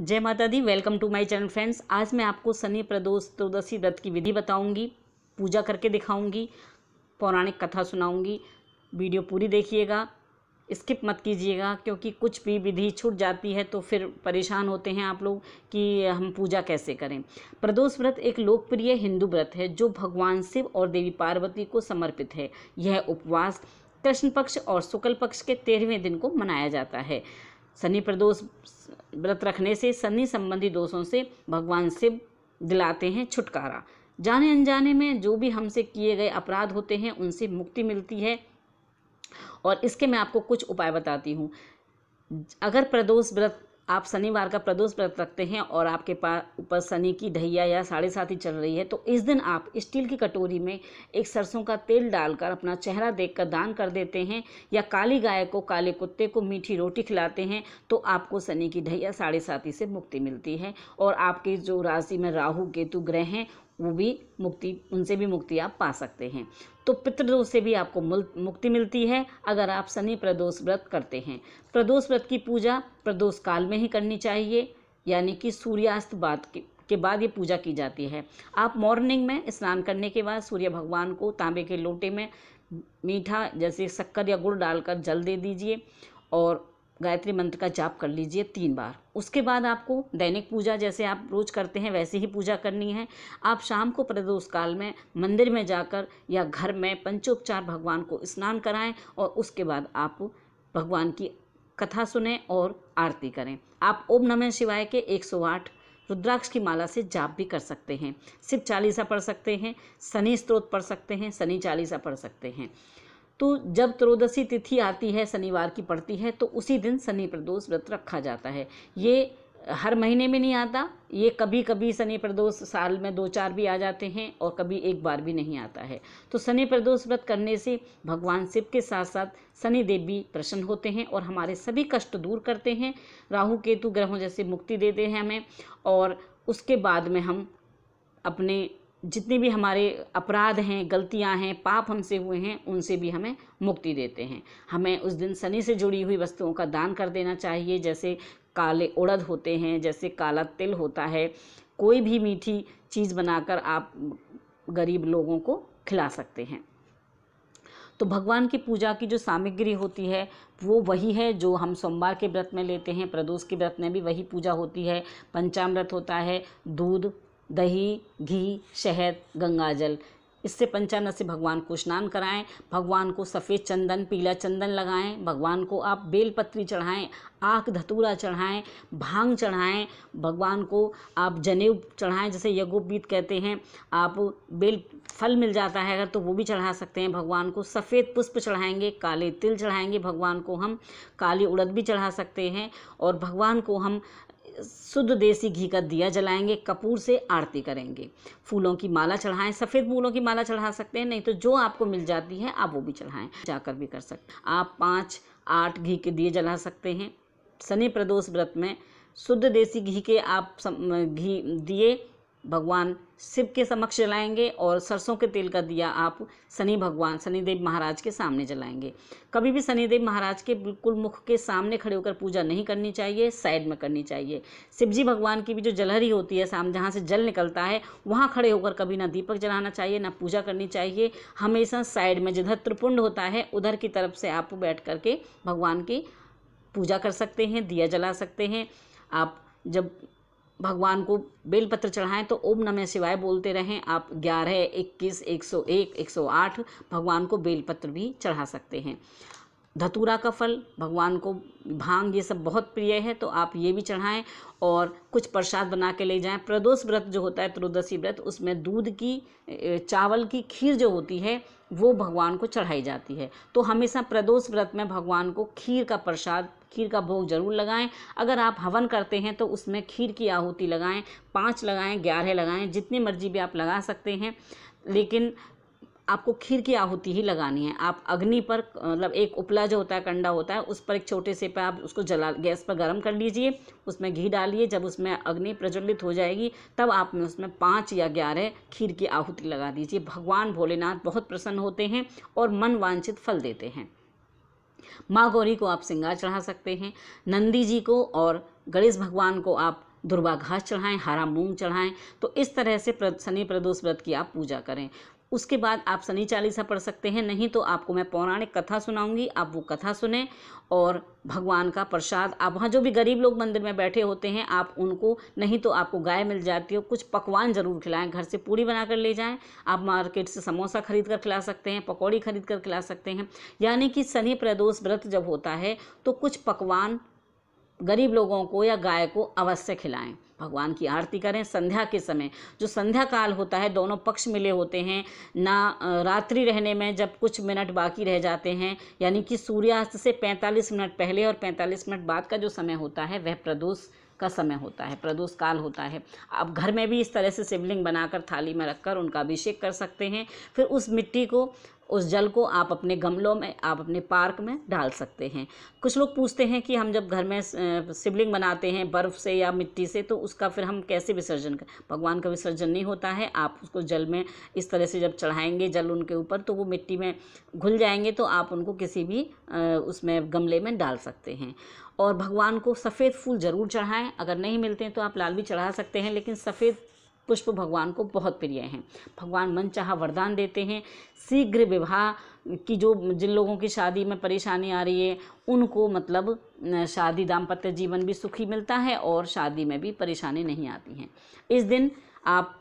जय माता दी welcome to my channel friends आज मैं आपको शनि प्रदोष त्रयोदशी व्रत की विधि बताऊंगी पूजा करके दिखाऊंगी पौराणिक कथा सुनाऊंगी वीडियो पूरी देखिएगा स्किप मत कीजिएगा क्योंकि कुछ भी विधि छूट जाती है तो फिर परेशान होते हैं आप लोग कि हम पूजा कैसे करें प्रदोष व्रत एक लोकप्रिय हिंदू व्रत है जो भगवान शिव और देवी पार्वती को समर्पित है यह उपवास कृष्ण पक्ष और शुक्ल पक्ष के तेरहवें दिन को मनाया जाता है शनि प्रदोष व्रत रखने से शनि संबंधी दोषों से भगवान शिव दिलाते हैं छुटकारा जाने अनजाने में जो भी हमसे किए गए अपराध होते हैं उनसे मुक्ति मिलती है और इसके मैं आपको कुछ उपाय बताती हूँ अगर प्रदोष व्रत आप शनिवार का प्रदोष व्रत रखते हैं और आपके पास ऊपर शनि की ढैया या साढ़े साथ ही चल रही है तो इस दिन आप स्टील की कटोरी में एक सरसों का तेल डालकर अपना चेहरा देख कर दान कर देते हैं या काली गाय को काले कुत्ते को मीठी रोटी खिलाते हैं तो आपको शनि की ढैया साढ़े साथी से मुक्ति मिलती है और आपके जो राशि में राहु केतु ग्रह हैं वो भी मुक्ति उनसे भी मुक्ति आप पा सकते हैं तो पितृदोष से भी आपको मुक्ति मिलती है अगर आप शनि प्रदोष व्रत करते हैं प्रदोष व्रत की पूजा प्रदोष काल में ही करनी चाहिए यानी कि सूर्यास्त बाद के के बाद ये पूजा की जाती है आप मॉर्निंग में स्नान करने के बाद सूर्य भगवान को तांबे के लोटे में मीठा जैसे शक्कर या गुड़ डालकर जल दे दीजिए और गायत्री मंत्र का जाप कर लीजिए तीन बार उसके बाद आपको दैनिक पूजा जैसे आप रोज करते हैं वैसे ही पूजा करनी है आप शाम को प्रदोष काल में मंदिर में जाकर या घर में पंचोपचार भगवान को स्नान कराएं और उसके बाद आप भगवान की कथा सुने और आरती करें आप ओम नमः शिवाय के 108 रुद्राक्ष की माला से जाप भी कर सकते हैं शिव चालीसा पढ़ सकते हैं शनि स्त्रोत पढ़ सकते हैं शनि चालीसा पढ़ सकते हैं तो जब त्रयोदशी तिथि आती है शनिवार की पड़ती है तो उसी दिन शनि प्रदोष व्रत रखा जाता है ये हर महीने में नहीं आता ये कभी कभी शनि प्रदोष साल में दो चार भी आ जाते हैं और कभी एक बार भी नहीं आता है तो शनि प्रदोष व्रत करने से भगवान शिव के साथ साथ शनि देव भी प्रसन्न होते हैं और हमारे सभी कष्ट दूर करते हैं राहु केतु ग्रहों जैसे मुक्ति देते हैं हमें और उसके बाद में हम अपने जितने भी हमारे अपराध हैं गलतियां हैं पाप हमसे हुए हैं उनसे भी हमें मुक्ति देते हैं हमें उस दिन शनि से जुड़ी हुई वस्तुओं का दान कर देना चाहिए जैसे काले उड़द होते हैं जैसे काला तिल होता है कोई भी मीठी चीज़ बनाकर आप गरीब लोगों को खिला सकते हैं तो भगवान की पूजा की जो सामग्री होती है वो वही है जो हम सोमवार के व्रत में लेते हैं प्रदोष के व्रत में भी वही पूजा होती है पंचामृत होता है दूध दही घी शहद गंगा जल इससे पंचामृत से भगवान को स्नान कराएं भगवान को सफ़ेद चंदन पीला चंदन लगाएं भगवान को आप बेलपत्री चढ़ाएं आँख धतूरा चढ़ाएं भांग चढ़ाएं भगवान को आप जनेऊ चढ़ाएं जैसे यज्ञोपवीत कहते हैं आप बेल फल मिल जाता है अगर तो वो भी चढ़ा सकते हैं भगवान को सफ़ेद पुष्प चढ़ाएंगे काले तिल चढ़ाएंगे भगवान को हम काली उड़द भी चढ़ा सकते हैं और भगवान को हम शुद्ध देसी घी का दिया जलाएंगे कपूर से आरती करेंगे फूलों की माला चढ़ाएं सफ़ेद फूलों की माला चढ़ा सकते हैं नहीं तो जो आपको मिल जाती है आप वो भी चढ़ाएं जाकर भी कर सकते हैं आप पाँच आठ घी के दिए जला सकते हैं शनि प्रदोष व्रत में शुद्ध देसी घी के आप घी दिए भगवान शिव के समक्ष जलाएंगे और सरसों के तेल का दिया आप शनि भगवान शनिदेव महाराज के सामने जलाएंगे कभी भी शनिदेव महाराज के बिल्कुल मुख के सामने खड़े होकर पूजा नहीं करनी चाहिए साइड में करनी चाहिए शिव जी भगवान की भी जो जलहरी होती है साम जहाँ से जल निकलता है वहाँ खड़े होकर कभी ना दीपक जलाना चाहिए ना पूजा करनी चाहिए हमेशा साइड में जिधर त्रिपुंड होता है उधर की तरफ से आप बैठ करके भगवान की पूजा कर सकते हैं दिया जला सकते हैं आप जब भगवान को बेलपत्र चढ़ाएं तो ओम नमः शिवाय बोलते रहें आप ग्यारह इक्कीस एक सौ एक एक सौ आठ भगवान को बेलपत्र भी चढ़ा सकते हैं धतूरा का फल भगवान को भांग ये सब बहुत प्रिय है तो आप ये भी चढ़ाएं और कुछ प्रसाद बना के ले जाएं प्रदोष व्रत जो होता है त्रोदशी व्रत उसमें दूध की चावल की खीर जो होती है वो भगवान को चढ़ाई जाती है तो हमेशा प्रदोष व्रत में भगवान को खीर का प्रसाद खीर का भोग ज़रूर लगाएं अगर आप हवन करते हैं तो उसमें खीर की आहुति लगाएं पाँच लगाएं ग्यारह लगाएं जितनी मर्जी भी आप लगा सकते हैं लेकिन आपको खीर की आहुति ही लगानी है आप अग्नि पर मतलब एक उपला जो होता है कंडा होता है उस पर एक छोटे से पे आप उसको जला गैस पर गर्म कर लीजिए उसमें घी डालिए जब उसमें अग्नि प्रज्वलित हो जाएगी तब आप उसमें पाँच या ग्यारह खीर की आहुति लगा दीजिए भगवान भोलेनाथ बहुत प्रसन्न होते हैं और मन वांछित फल देते हैं माँ गौरी को आप सिंगार चढ़ा सकते हैं नंदी जी को और गणेश भगवान को आप दुर्वा घास चढ़ाएं हरा मूंग चढ़ाएं तो इस तरह से शनि प्रदोष व्रत की आप पूजा करें उसके बाद आप शनि चालीसा पढ़ सकते हैं नहीं तो आपको मैं पौराणिक कथा सुनाऊंगी आप वो कथा सुने और भगवान का प्रसाद आप वहाँ जो भी गरीब लोग मंदिर में बैठे होते हैं आप उनको नहीं तो आपको गाय मिल जाती हो कुछ पकवान ज़रूर खिलाएं घर से पूरी बना कर ले जाएं आप मार्केट से समोसा खरीद कर खिला सकते हैं पकौड़ी खरीद कर खिला सकते हैं यानी कि शनि प्रदोष व्रत जब होता है तो कुछ पकवान गरीब लोगों को या गाय को अवश्य खिलाएं भगवान की आरती करें संध्या के समय जो संध्या काल होता है दोनों पक्ष मिले होते हैं ना रात्रि रहने में जब कुछ मिनट बाकी रह जाते हैं यानी कि सूर्यास्त से 45 मिनट पहले और 45 मिनट बाद का जो समय होता है वह प्रदोष का समय होता है प्रदोष काल होता है आप घर में भी इस तरह से शिवलिंग बनाकर थाली में रखकर उनका अभिषेक कर सकते हैं फिर उस मिट्टी को उस जल को आप अपने गमलों में आप अपने पार्क में डाल सकते हैं कुछ लोग पूछते हैं कि हम जब घर में शिवलिंग बनाते हैं बर्फ़ से या मिट्टी से तो उसका फिर हम कैसे विसर्जन कर भगवान का विसर्जन नहीं होता है आप उसको जल में इस तरह से जब चढ़ाएंगे जल उनके ऊपर तो वो मिट्टी में घुल जाएंगे तो आप उनको किसी भी उसमें गमले में डाल सकते हैं और भगवान को सफ़ेद फूल ज़रूर चढ़ाएं अगर नहीं मिलते हैं तो आप लाल भी चढ़ा सकते हैं लेकिन सफ़ेद पुष्प भगवान को बहुत प्रिय हैं भगवान मन चाह वरदान देते हैं शीघ्र विवाह की जो जिन लोगों की शादी में परेशानी आ रही है उनको मतलब शादी दाम्पत्य जीवन भी सुखी मिलता है और शादी में भी परेशानी नहीं आती हैं इस दिन आप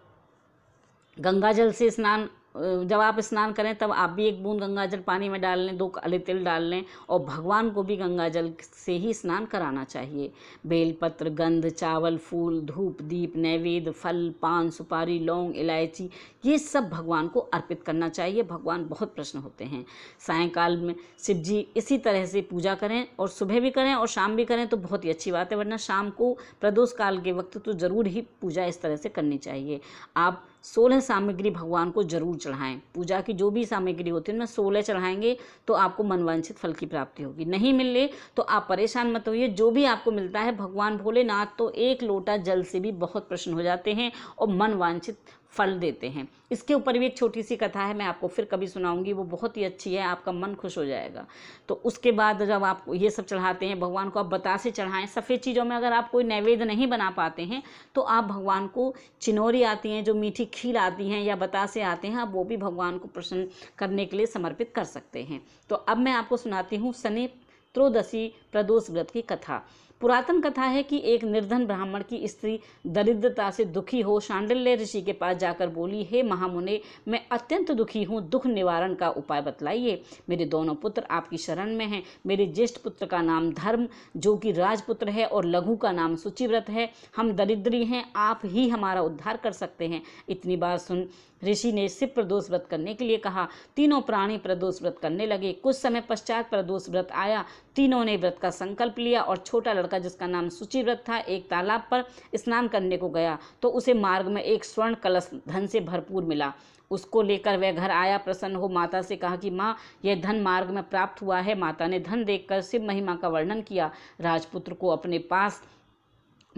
गंगा जल से स्नान जब आप स्नान करें तब आप भी एक बूंद गंगा जल पानी में डाल लें दो काले तिल डाल लें और भगवान को भी गंगा जल से ही स्नान कराना चाहिए बेलपत्र गंध चावल फूल धूप दीप नैवेद्य फल पान सुपारी लौंग इलायची ये सब भगवान को अर्पित करना चाहिए भगवान बहुत प्रश्न होते हैं सायंकाल में शिव जी इसी तरह से पूजा करें और सुबह भी करें और शाम भी करें तो बहुत ही अच्छी बात है वरना शाम को प्रदोष काल के वक्त तो ज़रूर ही पूजा इस तरह से करनी चाहिए आप सोलह सामग्री भगवान को जरूर चढ़ाएं पूजा की जो भी सामग्री होती है उनमें सोलह चढ़ाएंगे तो आपको मनवांछित फल की प्राप्ति होगी नहीं मिले तो आप परेशान मत होइए जो भी आपको मिलता है भगवान भोलेनाथ तो एक लोटा जल से भी बहुत प्रसन्न हो जाते हैं और मनवांछित फल देते हैं इसके ऊपर भी एक छोटी सी कथा है मैं आपको फिर कभी सुनाऊंगी वो बहुत ही अच्छी है आपका मन खुश हो जाएगा तो उसके बाद जब आप ये सब चढ़ाते हैं भगवान को आप बतासे चढ़ाएं सफ़ेद चीज़ों में अगर आप कोई नैवेद्य नहीं बना पाते हैं तो आप भगवान को चिनौरी आती हैं जो मीठी खील आती हैं या बतासे आते हैं वो भी भगवान को प्रसन्न करने के लिए समर्पित कर सकते हैं तो अब मैं आपको सुनाती हूँ शनि त्रोदशी प्रदोष व्रत की कथा पुरातन कथा है कि एक निर्धन ब्राह्मण की स्त्री दरिद्रता से दुखी हो शांडल्य ऋषि के पास जाकर बोली हे महामुने मैं अत्यंत दुखी हूँ दुख निवारण का उपाय बतलाइए मेरे दोनों पुत्र आपकी शरण में हैं मेरे ज्येष्ठ पुत्र का नाम धर्म जो कि राजपुत्र है और लघु का नाम सुचिव्रत है हम दरिद्री हैं आप ही हमारा उद्धार कर सकते हैं इतनी बार सुन ऋषि ने सिर्फ प्रदोष व्रत करने के लिए कहा तीनों प्राणी प्रदोष व्रत करने लगे कुछ समय पश्चात प्रदोष व्रत आया तीनों ने व्रत का संकल्प लिया और छोटा लड़का जिसका नाम सूची व्रत था एक तालाब पर स्नान करने को गया तो उसे मार्ग में एक स्वर्ण कलश धन से भरपूर मिला उसको लेकर वह घर आया प्रसन्न हो माता से कहा कि माँ यह धन मार्ग में प्राप्त हुआ है माता ने धन देखकर शिव महिमा का वर्णन किया राजपुत्र को अपने पास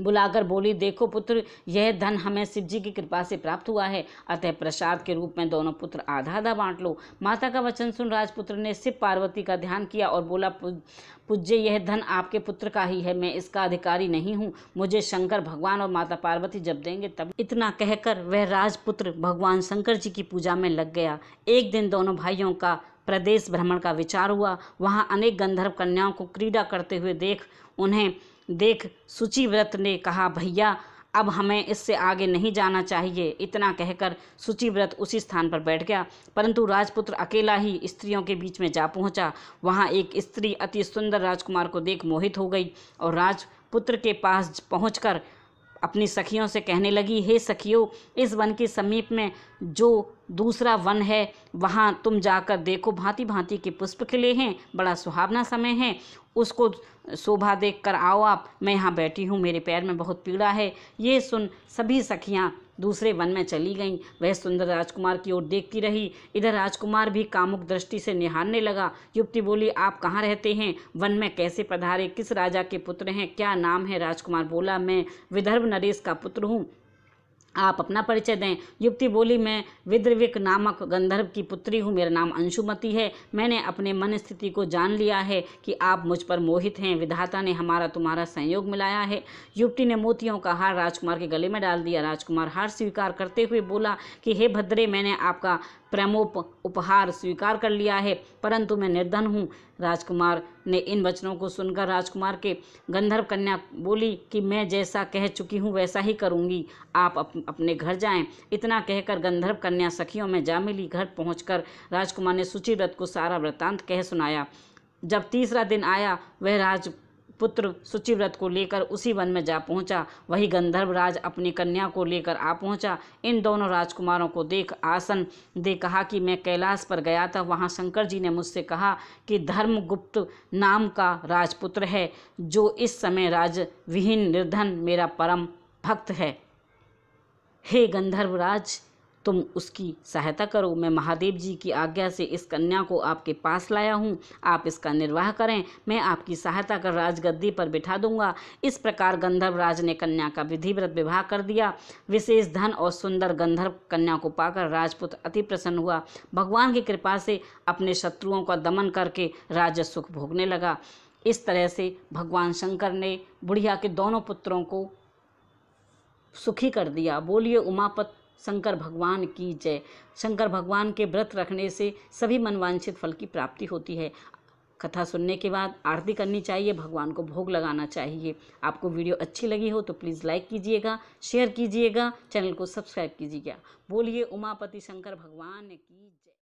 बुलाकर बोली देखो पुत्र यह धन हमें शिव जी की कृपा से प्राप्त हुआ है अतः प्रसाद के रूप में दोनों पुत्र आधा आधा बांट लो माता का वचन सुन राजपुत्र ने शिव पार्वती का ध्यान किया और बोला पूज्य यह धन आपके पुत्र का ही है मैं इसका अधिकारी नहीं हूँ मुझे शंकर भगवान और माता पार्वती जब देंगे तब इतना कहकर वह राजपुत्र भगवान शंकर जी की पूजा में लग गया एक दिन दोनों भाइयों का प्रदेश भ्रमण का विचार हुआ वहाँ अनेक गंधर्व कन्याओं को क्रीडा करते हुए देख उन्हें देख व्रत ने कहा भैया अब हमें इससे आगे नहीं जाना चाहिए इतना कहकर व्रत उसी स्थान पर बैठ गया परंतु राजपुत्र अकेला ही स्त्रियों के बीच में जा पहुंचा वहां एक स्त्री अति सुंदर राजकुमार को देख मोहित हो गई और राजपुत्र के पास पहुंचकर अपनी सखियों से कहने लगी हे सखियो इस वन के समीप में जो दूसरा वन है वहाँ तुम जाकर देखो भांति भांति के पुष्प खिले हैं बड़ा सुहावना समय है उसको शोभा देख कर आओ आप मैं यहाँ बैठी हूँ मेरे पैर में बहुत पीड़ा है ये सुन सभी सखियाँ दूसरे वन में चली गईं वह सुंदर राजकुमार की ओर देखती रही इधर राजकुमार भी कामुक दृष्टि से निहारने लगा युवती बोली आप कहाँ रहते हैं वन में कैसे पधारे किस राजा के पुत्र हैं क्या नाम है राजकुमार बोला मैं विदर्भ नरेश का पुत्र हूँ आप अपना परिचय दें युवती बोली मैं विद्रविक नामक गंधर्व की पुत्री हूँ मेरा नाम अंशुमति है मैंने अपने मन स्थिति को जान लिया है कि आप मुझ पर मोहित हैं विधाता ने हमारा तुम्हारा संयोग मिलाया है युवती ने मोतियों का हार राजकुमार के गले में डाल दिया राजकुमार हार स्वीकार करते हुए बोला कि हे भद्रे मैंने आपका प्रेमोप उपहार स्वीकार कर लिया है परंतु मैं निर्धन हूँ राजकुमार ने इन वचनों को सुनकर राजकुमार के गंधर्व कन्या बोली कि मैं जैसा कह चुकी हूँ वैसा ही करूँगी आप अप, अपने घर जाएं इतना कहकर गंधर्व कन्या सखियों में जा मिली घर पहुंचकर राजकुमार ने व्रत को सारा वृतांत कह सुनाया जब तीसरा दिन आया वह राज पुत्र सुचिव्रत को लेकर उसी वन में जा पहुंचा वही गंधर्व राज अपनी कन्या को लेकर आ पहुंचा इन दोनों राजकुमारों को देख आसन दे कहा कि मैं कैलाश पर गया था वहां शंकर जी ने मुझसे कहा कि धर्मगुप्त नाम का राजपुत्र है जो इस समय राजविहीन निर्धन मेरा परम भक्त है हे गंधर्वराज तुम उसकी सहायता करो मैं महादेव जी की आज्ञा से इस कन्या को आपके पास लाया हूँ आप इसका निर्वाह करें मैं आपकी सहायता कर राजगद्दी पर बिठा दूंगा इस प्रकार गंधर्व राज ने कन्या का विधिव्रत विवाह कर दिया विशेष धन और सुंदर गंधर्व कन्या को पाकर राजपुत्र अति प्रसन्न हुआ भगवान की कृपा से अपने शत्रुओं का दमन करके राज सुख भोगने लगा इस तरह से भगवान शंकर ने बुढ़िया के दोनों पुत्रों को सुखी कर दिया बोलिए उमापत शंकर भगवान की जय शंकर भगवान के व्रत रखने से सभी मनवांछित फल की प्राप्ति होती है कथा सुनने के बाद आरती करनी चाहिए भगवान को भोग लगाना चाहिए आपको वीडियो अच्छी लगी हो तो प्लीज़ लाइक कीजिएगा शेयर कीजिएगा चैनल को सब्सक्राइब कीजिएगा बोलिए उमापति शंकर भगवान की जय